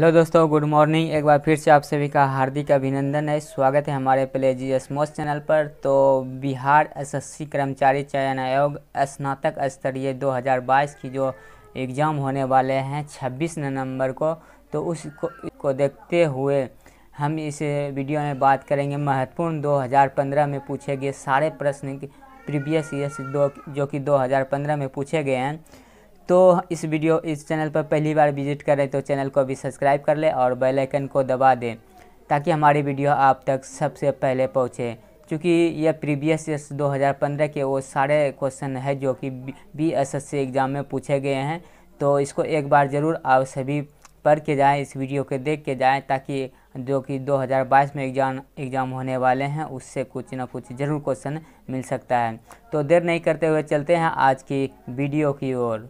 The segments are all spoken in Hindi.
हेलो दोस्तों गुड मॉर्निंग एक बार फिर से आप सभी का हार्दिक अभिनंदन है स्वागत है हमारे प्ले जी एसमोस चैनल पर तो बिहार एसएससी कर्मचारी चयन आयोग स्नातक स्तरीय 2022 की जो एग्ज़ाम होने वाले हैं 26 नवंबर को तो उसको को देखते हुए हम इस वीडियो में बात करेंगे महत्वपूर्ण 2015 में पूछे गए सारे प्रश्न प्रीवियस ईयर जो कि दो में पूछे गए हैं तो इस वीडियो इस चैनल पर पहली बार विजिट करें तो चैनल को भी सब्सक्राइब कर लें और बेल आइकन को दबा दें ताकि हमारी वीडियो आप तक सबसे पहले पहुँचे चूँकि यह प्रीवियस ईयर 2015 के वो सारे क्वेश्चन है जो कि B S S C exam में पूछे गए हैं तो इसको एक बार ज़रूर आप सभी पढ़ के जाएँ इस वीडियो के देख के जाएँ ताकि जो कि 2022 में एग्ज़ाम एग्ज़ाम होने वाले हैं उससे कुछ ना कुछ ज़रूर क्वेश्चन मिल सकता है तो देर नहीं करते हुए चलते हैं आज की वीडियो की ओर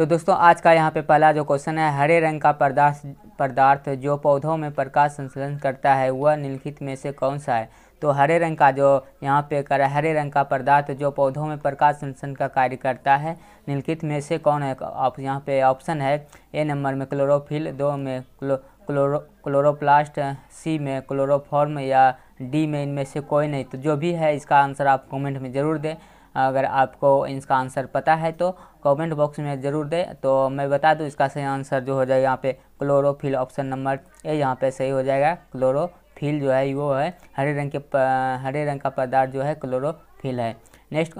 तो दोस्तों आज का यहाँ पे पहला जो क्वेश्चन है हरे रंग का पदार्थ पदार्थ जो पौधों में प्रकाश संश्लेषण करता है वह निम्नलिखित में से कौन सा है तो हरे रंग का जो यहाँ पे कर हरे रंग का पदार्थ जो पौधों में प्रकाश संश्लेषण का कार्य करता है निम्नलिखित में से कौन है आप यहाँ पे ऑप्शन है ए नंबर में क्लोरोफिल दो में क्लो क्लोरो क्लोरोप्लास्ट सी में क्लोरोफॉर्म या डी में इनमें से कोई नहीं तो जो भी है इसका आंसर आप कमेंट में ज़रूर दें अगर आपको इसका आंसर पता है तो कमेंट बॉक्स में ज़रूर दें तो मैं बता दूं इसका सही आंसर जो हो जाएगा यहाँ पे क्लोरोफिल ऑप्शन नंबर ए यहाँ पे सही हो जाएगा क्लोरोफिल जो है वो है हरे रंग के हरे रंग का पदार्थ जो है क्लोरोफिल है नेक्स्ट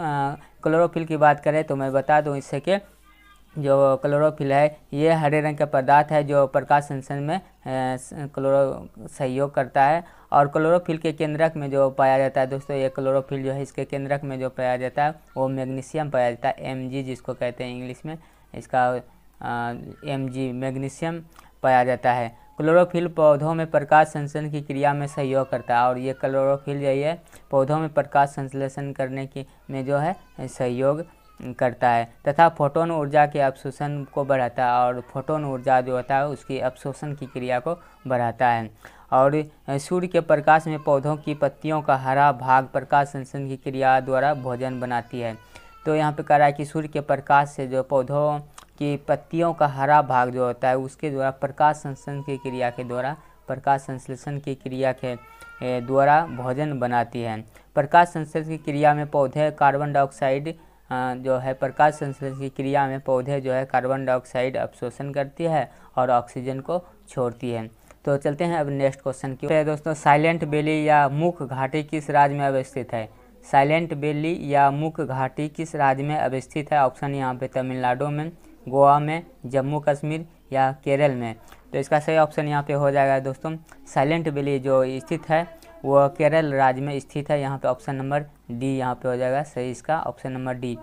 क्लोरोफिल की बात करें तो मैं बता दूँ इससे कि जो क्लोरोफिल है ये हरे रंग का पदार्थ है जो प्रकाश संसन में क्लोरो सहयोग करता है और क्लोरोफिल के केंद्रक में जो पाया जाता है दोस्तों ये क्लोरोफिल जो है इसके केंद्रक में जो पाया जाता है वो मैग्नीशियम पाया जाता है एम जिसको कहते हैं इंग्लिश में इसका एम जी मैग्नीशियम पाया जाता है क्लोरोफिल पौधों में प्रकाश संश्लेषण की क्रिया में सहयोग करता है और ये क्लोरोफिल जो है पौधों में प्रकाश संश्लेषण करने की में जो है सहयोग करता है तथा फोटोन ऊर्जा के अवशोषण को बढ़ाता है और फोटोन ऊर्जा जो होता है उसकी अवशोषण की क्रिया को बढ़ाता है और सूर्य के प्रकाश में पौधों की पत्तियों का हरा भाग प्रकाश संसन की क्रिया द्वारा भोजन बनाती है तो यहाँ पे कह रहा है कि सूर्य के प्रकाश से जो पौधों की पत्तियों का हरा भाग जो होता है उसके द्वारा प्रकाश संसन की क्रिया के द्वारा प्रकाश संश्लेषण की क्रिया के द्वारा भोजन बनाती है प्रकाश संश्लेषण की क्रिया में पौधे कार्बन डाइऑक्साइड जो है प्रकाश संश्लेषण की क्रिया में पौधे जो है कार्बन डाइऑक्साइड अवशोषण करती है और ऑक्सीजन को छोड़ती है तो चलते हैं अब नेक्स्ट क्वेश्चन की तो है दोस्तों साइलेंट वैली या मुख घाटी किस राज्य में अवस्थित है साइलेंट वैली या मुख घाटी किस राज्य में अवस्थित है ऑप्शन यहाँ पे तमिलनाडु में गोवा में जम्मू कश्मीर या केरल में तो इसका सही ऑप्शन यहाँ पे हो जाएगा दोस्तों साइलेंट वैली जो स्थित है वो केरल राज्य में स्थित है यहाँ पे ऑप्शन नंबर डी यहाँ पे हो जाएगा सही इसका option number D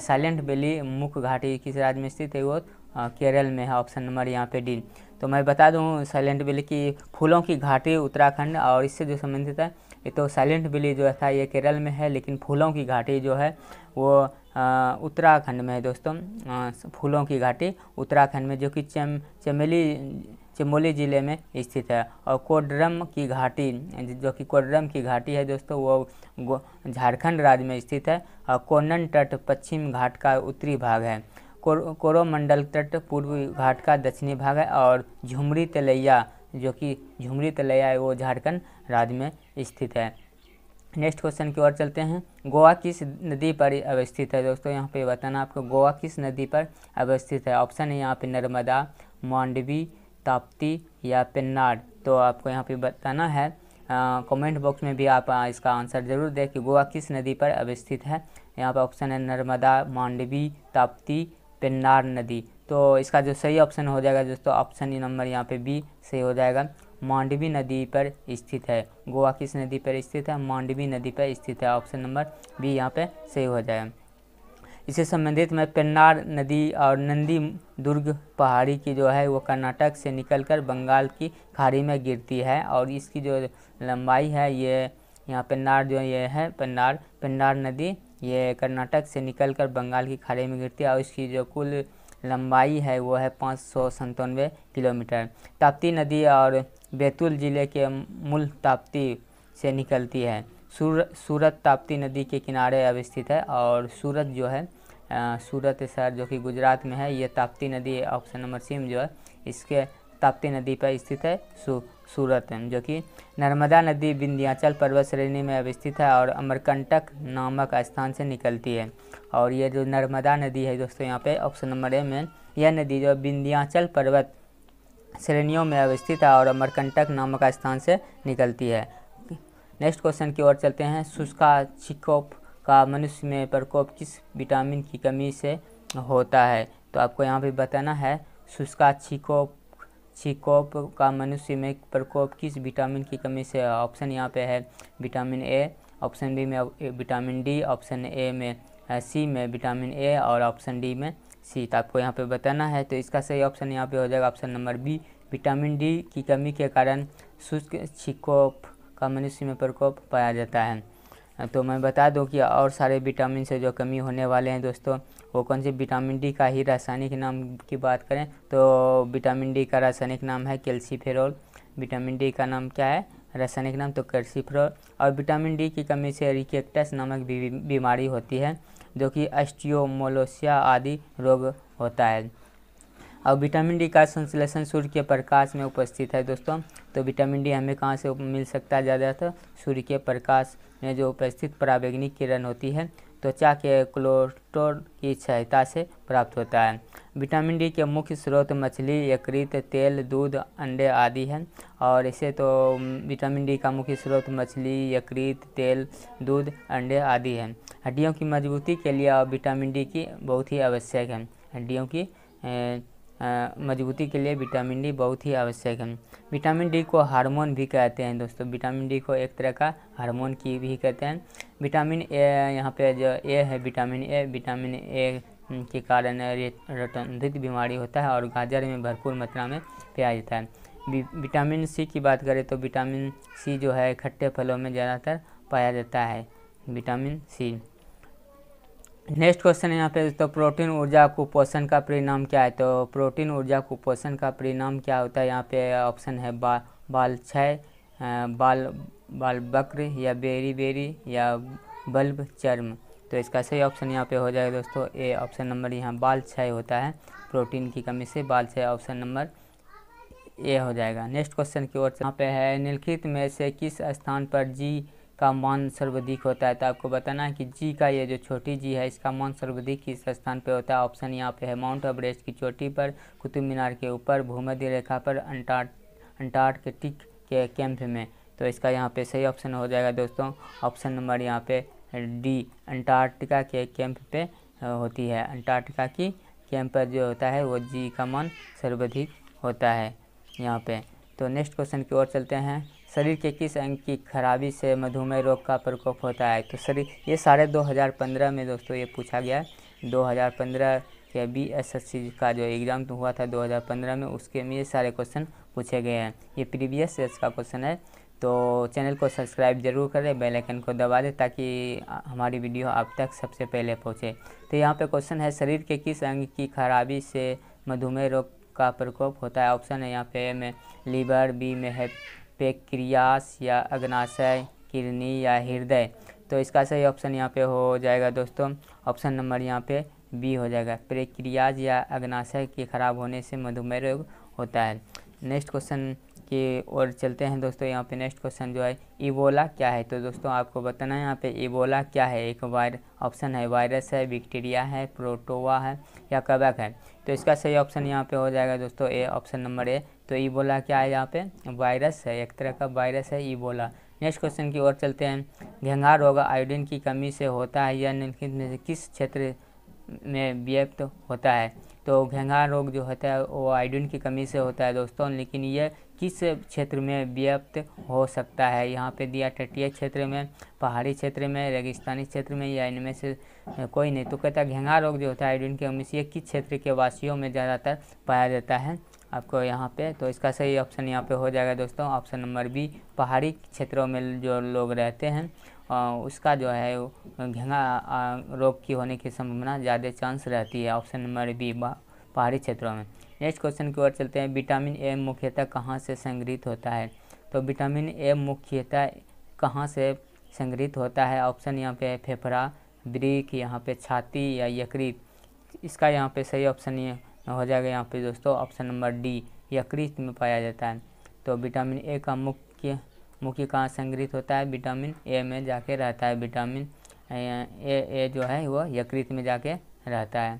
silent valley मुख घाटी किस राज्य में स्थित है वो केरल में है ऑप्शन नंबर यहाँ पे डी तो मैं बता दूँ साइलेंट वैली की फूलों की घाटी उत्तराखंड और इससे जो संबंधित है ये तो साइलेंट वैली जो था ये केरल में है लेकिन फूलों की घाटी जो है वो उत्तराखंड में है दोस्तों फूलों की घाटी उत्तराखंड में जो कि चम चमेली चमोली ज़िले में स्थित है और कोडरम की घाटी जो कि कोडरम की घाटी है दोस्तों वो झारखंड राज्य में स्थित है और कोनन तट पश्चिम घाट का उत्तरी भाग है कोरोमंडल तट पूर्वी घाट का दक्षिणी भाग है और झुमरी तलैया जो कि झुमरी तलैया है वो झारखंड राज्य में स्थित है नेक्स्ट क्वेश्चन की ओर चलते हैं गोवा किस नदी पर अवस्थित है दोस्तों यहाँ पे बताना आपको गोवा किस नदी पर अवस्थित है ऑप्शन है यहाँ पे नर्मदा मांडवी ताप्ती या पिन्नार तो आपको यहाँ पे बताना है कमेंट बॉक्स में भी आप आ, इसका आंसर ज़रूर दें कि गोवा किस नदी पर अवस्थित है यहाँ पर ऑप्शन है नर्मदा मांडवी ताप्ती पेन्नार नदी तो इसका जो सही ऑप्शन हो जाएगा दोस्तों ऑप्शन नंबर यहाँ पे बी सही हो जाएगा मांडवी नदी पर स्थित है गोवा किस नदी पर स्थित है मांडवी नदी पर स्थित है ऑप्शन नंबर बी यहाँ पे सही हो जाएगा इससे संबंधित में पेन्नार नदी और नंदी दुर्ग पहाड़ी की जो है वो कर्नाटक से निकलकर बंगाल की खाड़ी में गिरती है और इसकी जो लंबाई है ये यहाँ पेन्नार जो ये है पेन्नार पेन्नार नदी ये कर्नाटक से निकलकर बंगाल की खाड़ी में गिरती है और इसकी जो कुल लंबाई है वो है पाँच सौ संतानवे किलोमीटर ताप्ती नदी और बैतूल ज़िले के मूल ताप्ती से निकलती है सूर सूरत ताप्ती नदी के किनारे अब स्थित है और सूरत जो है सूरत शहर जो कि गुजरात में है ये ताप्ती नदी ऑप्शन नंबर सी में जो है इसके ताप्ती नदी पर स्थित है सु, सूरत जो कि नर्मदा नदी विंध्याचल पर्वत श्रेणी में अवस्थित है और अमरकंटक नामक स्थान से निकलती है और ये जो नर्मदा नदी है दोस्तों यहाँ पे ऑप्शन नंबर ए में यह नदी जो विंध्याचल पर्वत श्रेणियों में अवस्थित है और अमरकंटक नामक स्थान से निकलती है नेक्स्ट क्वेश्चन की ओर चलते हैं शुष्का छिकोप का मनुष्य में प्रकोप किस विटामिन की कमी से होता है तो आपको यहाँ पे बताना है शुष्का छिकोप सिकोप का मनुष्य में प्रकोप किस विटामिन की कमी से ऑप्शन यहाँ पे है विटामिन ए ऑप्शन बी में विटामिन डी ऑप्शन ए में सी में विटामिन ए और ऑप्शन डी में सी तो आपको यहाँ पे बताना है तो इसका सही ऑप्शन यहाँ पे हो जाएगा option number B vitamin D की कमी के कारण शुष्क छिकोप का मनुष्य में प्रकोप पाया जाता है तो मैं बता दूं कि और सारे विटामिन से जो कमी होने वाले हैं दोस्तों वो कौन से विटामिन डी का ही रासायनिक नाम की बात करें तो विटामिन डी का रासायनिक नाम है कैल्सीफेरोल विटामिन डी का नाम क्या है रासायनिक नाम तो कैल्सीफेरोल और विटामिन डी की कमी से रिकेक्टस नामक बीमारी होती है जो कि एस्टियोमोलोसिया आदि रोग होता है और विटामिन डी का संश्लेषण सूर्य के प्रकाश में उपस्थित है दोस्तों तो विटामिन डी हमें कहाँ से मिल सकता है ज़्यादातर सूर्य के प्रकाश में जो उपस्थित प्रावेगनिक किरण होती है त्वचा तो के क्लोटोर की सहायता से प्राप्त होता है विटामिन डी के मुख्य स्रोत मछली यकृत तेल दूध अंडे आदि हैं और इसे तो विटामिन डी का मुख्य स्रोत मछली यकृत तेल दूध अंडे आदि हैं हड्डियों की मजबूती के लिए विटामिन डी की बहुत ही आवश्यक है हड्डियों की मजबूती के लिए विटामिन डी बहुत ही आवश्यक है विटामिन डी को हार्मोन भी कहते हैं दोस्तों विटामिन डी को एक तरह का हार्मोन की भी कहते हैं विटामिन ए यहाँ पे जो ए है विटामिन ए विटामिन ए के कारण रटनधित बीमारी होता है और गाजर में भरपूर मात्रा में पाया जाता है विटामिन सी की बात करें तो विटामिन सी जो है खट्टे फलों में ज़्यादातर पाया जाता है विटामिन सी नेक्स्ट क्वेश्चन है यहाँ पे तो प्रोटीन ऊर्जा कुपोषण का परिणाम क्या है तो प्रोटीन ऊर्जा कुपोषण का परिणाम क्या होता है यहाँ पे ऑप्शन है बा बाल छय बाल बाल बकर या बेरी बेरी या बल्ब चर्म तो इसका सही ऑप्शन यहाँ पे हो जाएगा दोस्तों ए ऑप्शन नंबर यहाँ बाल छय होता है प्रोटीन की कमी से बाल छय ऑप्शन नंबर ए हो जाएगा नेक्स्ट क्वेश्चन की ओर यहाँ पे है निम्नलिखित में से किस स्थान पर जी का मान सर्वाधिक होता है तो आपको बताना है कि जी का ये जो छोटी जी है इसका मान सर्वाधिक किस स्थान पे होता है ऑप्शन यहाँ पे है माउंट एवरेस्ट की चोटी पर कुतुब मीनार के ऊपर भूमध्य रेखा पर अंटार्ट अंटार्कटिक के कैंप में तो इसका यहाँ पे सही ऑप्शन हो जाएगा दोस्तों ऑप्शन नंबर यहाँ पे डी अंटार्कटिका के कैंप पे होती है अंटार्कटिका की कैंप पर जो होता है वो जी का मान सर्वाधिक होता है यहाँ पे तो नेक्स्ट क्वेश्चन की ओर चलते हैं शरीर के किस अंग की खराबी से मधुमेह रोग का प्रकोप होता है तो शरीर ये सारे दो हज़ार पंद्रह में दोस्तों ये पूछा गया है दो हज़ार पंद्रह के बी एस एस सी का जो एग्ज़ाम तो हुआ था दो हज़ार पंद्रह में उसके में ये सारे क्वेश्चन पूछे गए हैं ये प्रीवियस ईयर का क्वेश्चन है तो चैनल को सब्सक्राइब जरूर करें बेल आइकन को दबा दें ताकि हमारी वीडियो आप तक सबसे पहले पहुंचे तो यहाँ पे क्वेश्चन है शरीर के किस अंग की खराबी से मधुमेह रोग का प्रकोप होता है ऑप्शन है यहाँ पे ए में लीवर बी में है पेक्रियास या अग्नाशय किडनी या हृदय तो इसका सही ऑप्शन यहाँ पे हो जाएगा दोस्तों ऑप्शन नंबर यहाँ पे बी हो जाएगा प्रेक्रियाज या अग्नाशय के खराब होने से मधुमेह रोग होता है नेक्स्ट क्वेश्चन की ओर चलते हैं दोस्तों यहाँ पे नेक्स्ट क्वेश्चन जो है इबोला क्या है तो दोस्तों आपको बताना है यहाँ पे इबोला क्या है एक वायर ऑप्शन है वायरस है बैक्टीरिया है प्रोटोवा है या कबक है तो इसका सही ऑप्शन यहाँ पे हो जाएगा दोस्तों ए ऑप्शन नंबर ए तो ईबोला क्या है यहाँ पे वायरस है एक तरह का वायरस है ईबोला नेक्स्ट क्वेश्चन की ओर चलते हैं घंघा रोग आयोडीन की कमी से होता है या निम्नलिखित में से किस क्षेत्र में व्यक्त तो होता है तो घंघा रोग जो होता है वो आयोडीन की कमी से होता है दोस्तों लेकिन ये किस क्षेत्र में व्याप्त हो सकता है यहाँ पे दिया तटीय क्षेत्र में पहाड़ी क्षेत्र में रेगिस्तानी क्षेत्र में या इनमें से कोई नहीं तो कहता घेंघा रोग जो होता है आयोडीन की कमी से ये किस क्षेत्र के वासियों में ज़्यादातर पाया जाता है आपको यहाँ पे तो इसका सही ऑप्शन यहाँ पे हो जाएगा दोस्तों ऑप्शन नंबर बी पहाड़ी क्षेत्रों में जो लोग रहते हैं उसका जो है घेंगा रोग की होने की संभावना ज़्यादा चांस रहती है ऑप्शन नंबर बी पहाड़ी क्षेत्रों में नेक्स्ट क्वेश्चन की ओर चलते हैं विटामिन ए मुख्यतः कहाँ से संग्रहित होता है तो विटामिन ए मुख्यतः कहाँ से संग्रहित होता है ऑप्शन यहाँ पे फेफड़ा ब्रिक यहाँ पे छाती या यकृत इसका यहाँ पे सही ऑप्शन ये हो जाएगा यहाँ पे दोस्तों ऑप्शन नंबर डी यकृत में पाया जाता है तो विटामिन ए का मुख्य मुख्य कहाँ संग्रहित होता है विटामिन ए में जाके रहता है विटामिन ए ए जो है वो यकृत में जाके रहता है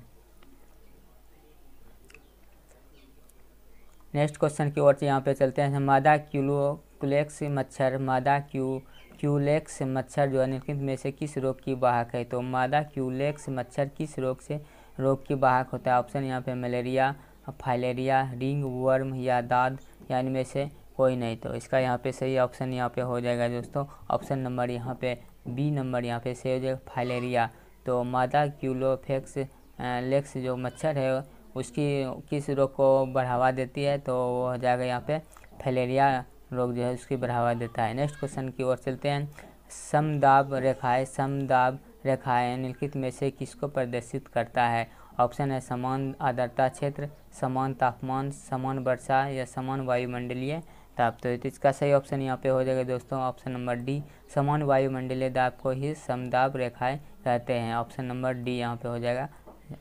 नेक्स्ट क्वेश्चन की ओर से यहाँ पे चलते हैं मादा क्यूलोक्लेक्स मच्छर मादा क्यू क्यूलेक्स मच्छर जो है निम्नलिखित में से किस रोग की वाहक है तो मादा क्यूलेक्स मच्छर किस रोग से रोग की वाहक होता है ऑप्शन यहाँ पे मलेरिया फाइलेरिया रिंग वर्म या दाद यानी में से कोई नहीं तो इसका यहाँ पे सही ऑप्शन यहाँ पे हो जाएगा दोस्तों ऑप्शन नंबर यहाँ पे बी नंबर यहाँ पे सही हो जाएगा फाइलेरिया तो मादा क्यूलोफेक्स लेक्स जो मच्छर है उसकी किस रोग को बढ़ावा देती है तो वो हो जाएगा यहाँ पे फाइलेरिया रोग जो है उसकी बढ़ावा देता है नेक्स्ट क्वेश्चन की ओर चलते हैं समदाब रेखाएँ समदाब रेखाएं है निम्नलिखित में से किसको प्रदर्शित करता है ऑप्शन है समान आर्द्रता क्षेत्र समान तापमान समान वर्षा या समान वायुमंडलीय दाब तो इसका सही ऑप्शन यहाँ पे हो जाएगा दोस्तों ऑप्शन नंबर डी समान वायुमंडलीय दाब को ही समदाब रेखाएं कहते हैं ऑप्शन नंबर डी यहाँ पे हो जाएगा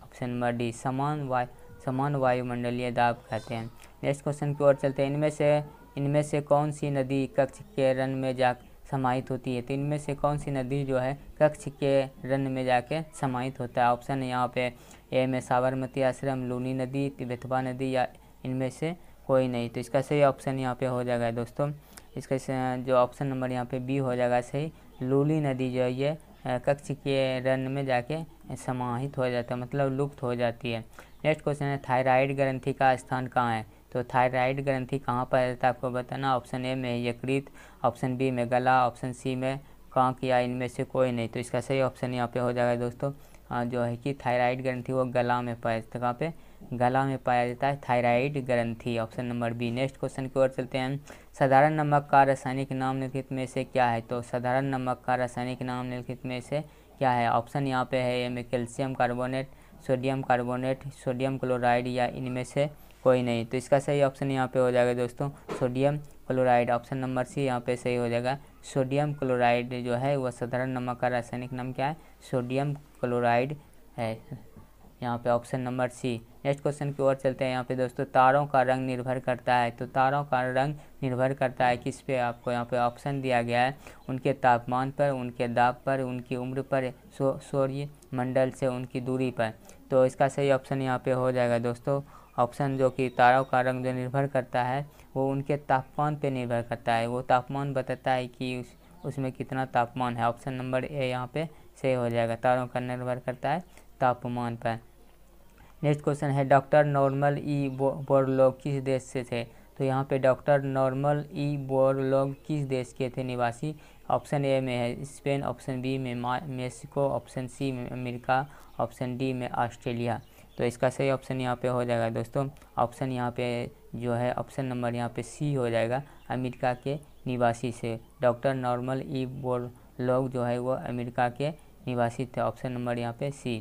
ऑप्शन नंबर डी समान वायु समान वायुमंडलीय दाब कहते हैं नेक्स्ट क्वेश्चन की ओर चलते हैं इनमें से इनमें से कौन सी नदी कक्ष के रन में जा समाहित होती है तो इनमें से कौन सी नदी जो है कक्ष के रन में जाके समाहित होता है ऑप्शन यहाँ पे ए में साबरमती आश्रम लूनी नदी बेतवा नदी या इनमें से कोई नहीं तो इसका सही ऑप्शन यहाँ पे हो जाएगा दोस्तों इसका जो ऑप्शन नंबर यहाँ पे बी हो जाएगा सही लूली नदी जो है ये कक्ष के रन में जाके समाहित हो जाता है मतलब लुप्त हो जाती है नेक्स्ट क्वेश्चन है थायराइड ग्रंथि का स्थान कहाँ है तो थायराइड ग्रंथि कहाँ पर रहता है आपको बताना ऑप्शन ए में यकृत ऑप्शन बी में गला ऑप्शन सी में कांक या इनमें से कोई नहीं तो इसका सही ऑप्शन यहाँ पे हो जाएगा दोस्तों जो है कि थायराइड ग्रंथि वो गला में पाया जाता है तो कहाँ पे गला में पाया जाता है थायराइड ग्रंथि option number B next question की ओर चलते हैं साधारण नमक का रासायनिक नाम लिखित में से क्या है तो साधारण नमक का रासायनिक नाम लिखित में से क्या है ऑप्शन यहाँ पे है ये में calcium carbonate sodium carbonate sodium chloride या इनमें से कोई नहीं तो इसका सही ऑप्शन यहाँ पे हो जाएगा दोस्तों sodium chloride option number C यहाँ पे सही हो जाएगा सोडियम क्लोराइड जो है वह साधारण नमक का रासायनिक नाम क्या है सोडियम क्लोराइड है यहाँ पे option number C next question की ओर चलते हैं यहाँ पे दोस्तों तारों का रंग निर्भर करता है तो तारों का रंग निर्भर करता है किस पे आपको यहाँ पे ऑप्शन दिया गया है उनके तापमान पर उनके दाब पर उनकी उम्र पर सो, सूर्य मंडल से उनकी दूरी पर तो इसका सही ऑप्शन यहाँ पे हो जाएगा दोस्तों ऑप्शन जो कि तारों का रंग जो निर्भर करता है वो उनके तापमान पे निर्भर करता है वो तापमान बताता है कि उस उसमें कितना तापमान है ऑप्शन नंबर ए यहाँ पे सही हो जाएगा तारों का निर्भर करता है तापमान पर नेक्स्ट क्वेश्चन है डॉक्टर नॉर्मल ई बोरलोग किस देश से थे तो यहाँ पे डॉक्टर नॉर्मल ई बोरलोग किस देश के थे निवासी ऑप्शन ए में है स्पेन ऑप्शन बी में मेक्सिको ऑप्शन सी में अमेरिका ऑप्शन डी में ऑस्ट्रेलिया तो इसका सही ऑप्शन यहाँ पे हो जाएगा दोस्तों ऑप्शन यहाँ पे जो है ऑप्शन नंबर यहाँ पे सी हो जाएगा अमेरिका के निवासी से डॉक्टर नॉर्मल ई बोर लोग जो है वो अमेरिका के निवासी थे ऑप्शन नंबर यहाँ पे सी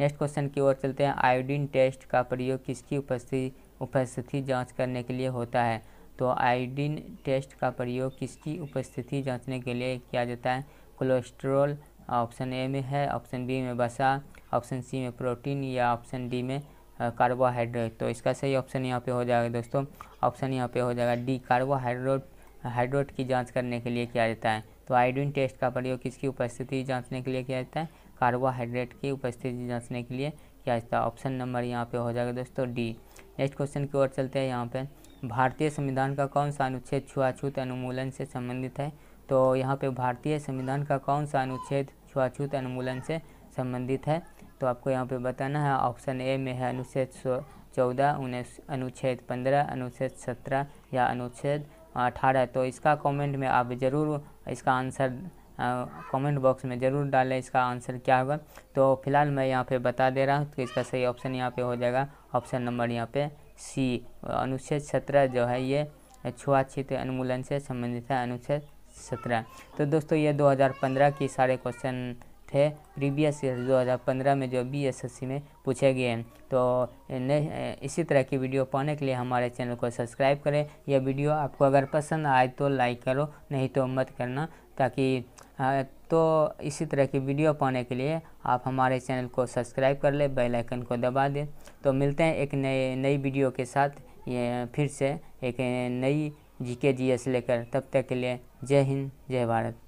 नेक्स्ट क्वेश्चन की ओर चलते हैं आयोडीन टेस्ट का प्रयोग किसकी उपस्थिति उपस्थिति जाँच करने के लिए होता है तो आयोडीन टेस्ट का प्रयोग किसकी उपस्थिति जाँचने के लिए किया जाता है कोलेस्ट्रोल ऑप्शन ए में है ऑप्शन बी में बसा ऑप्शन सी में प्रोटीन या ऑप्शन डी में कार्बोहाइड्रेट तो इसका सही ऑप्शन यहाँ पे हो जाएगा दोस्तों ऑप्शन यहाँ पे हो जाएगा डी कार्बोहाइड्रेट हाइड्रोट की जांच करने के लिए किया जाता है तो आयोडीन टेस्ट का प्रयोग किसकी उपस्थिति जांचने के लिए किया जाता है कार्बोहाइड्रेट की उपस्थिति जांचने के लिए किया जाता है ऑप्शन नंबर यहाँ पे हो जाएगा दोस्तों डी नेक्स्ट क्वेश्चन की ओर चलते हैं यहाँ पे भारतीय संविधान का कौन सा अनुच्छेद छुआछूत अनुमूलन से संबंधित है तो यहाँ पे भारतीय संविधान का कौन सा अनुच्छेद छुआछूत अनुमूलन से संबंधित है तो आपको यहाँ पे बताना है ऑप्शन ए में है अनुच्छेद चौदह अनुच्छेद पंद्रह अनुच्छेद सत्रह या अनुच्छेद अठारह तो इसका कमेंट में आप ज़रूर इसका आंसर कमेंट बॉक्स में ज़रूर डालें इसका आंसर क्या होगा तो फिलहाल मैं यहाँ पे बता दे रहा हूँ तो इसका सही ऑप्शन यहाँ पे हो जाएगा ऑप्शन नंबर यहाँ पे सी अनुच्छेद सत्रह जो है ये छुआछित अनुमूलन से संबंधित है अनुच्छेद सत्रह तो दोस्तों ये 2015 की सारे क्वेश्चन थे प्रीवियस ईयर 2015 में जो बी में पूछे गए हैं तो इसी तरह की वीडियो पाने के लिए हमारे चैनल को सब्सक्राइब करें यह वीडियो आपको अगर पसंद आए तो लाइक करो नहीं तो मत करना ताकि तो इसी तरह की वीडियो पाने के लिए आप हमारे चैनल को सब्सक्राइब कर लें बेल आइकन को दबा दें तो मिलते हैं एक नए नई वीडियो के साथ ये फिर से एक नई जी के जी एस लेकर तब तक के लिए जय हिंद जय भारत